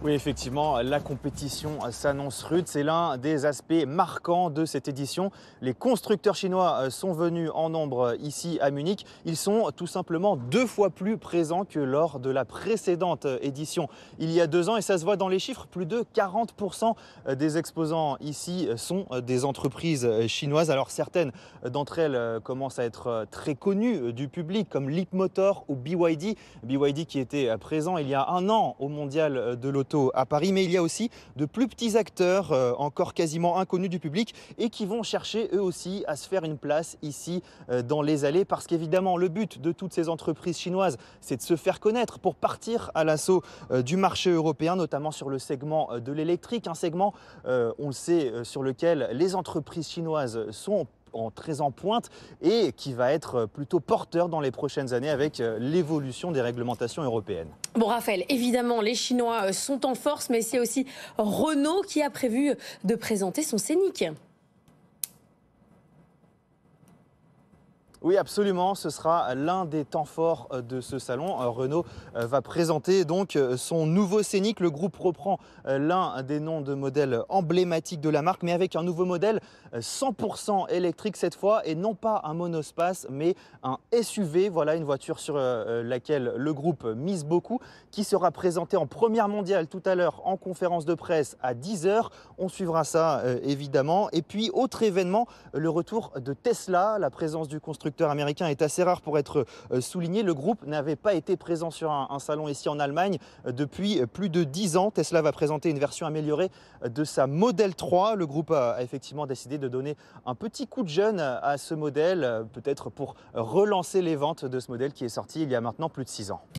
Oui, effectivement, la compétition s'annonce rude. C'est l'un des aspects marquants de cette édition. Les constructeurs chinois euh, sont venus en nombre euh, ici à Munich. Ils sont tout simplement deux fois plus présents que lors de la précédente euh, édition il y a deux ans. Et ça se voit dans les chiffres, plus de 40% des exposants ici sont des entreprises chinoises. Alors certaines d'entre elles commencent à être très connues du public, comme Motor ou BYD. BYD qui était présent il y a un an au Mondial de l'auto à Paris, mais il y a aussi de plus petits acteurs euh, encore quasiment inconnus du public et qui vont chercher eux aussi à se faire une place ici euh, dans les allées parce qu'évidemment le but de toutes ces entreprises chinoises c'est de se faire connaître pour partir à l'assaut euh, du marché européen, notamment sur le segment de l'électrique, un segment on le sait sur lequel les entreprises chinoises sont très en pointe et qui va être plutôt porteur dans les prochaines années avec euh, l'évolution des réglementations européennes. Bon, Raphaël, évidemment, les Chinois euh, sont en force, mais c'est aussi Renault qui a prévu de présenter son Scénic. Oui, absolument. Ce sera l'un des temps forts euh, de ce salon. Euh, Renault euh, va présenter donc son nouveau Scénic. Le groupe reprend l'un des noms de modèles emblématiques de la marque, mais avec un nouveau modèle 100% électrique cette fois, et non pas un monospace, mais un SUV. Voilà une voiture sur laquelle le groupe mise beaucoup, qui sera présentée en première mondiale tout à l'heure en conférence de presse à 10h. On suivra ça évidemment. Et puis, autre événement, le retour de Tesla, la présence du constructeur constructeur américain est assez rare pour être euh, souligné. Le groupe n'avait pas été présent sur un, salon ici en Allemagne euh, depuis euh, plus de 10 ans. Tesla va présenter une version améliorée de sa modèle 3. Le groupe a, effectivement décidé de donner un petit coup de jeune à ce modèle, peut-être pour relancer les ventes de ce modèle qui est sorti il y a maintenant plus de 6 ans.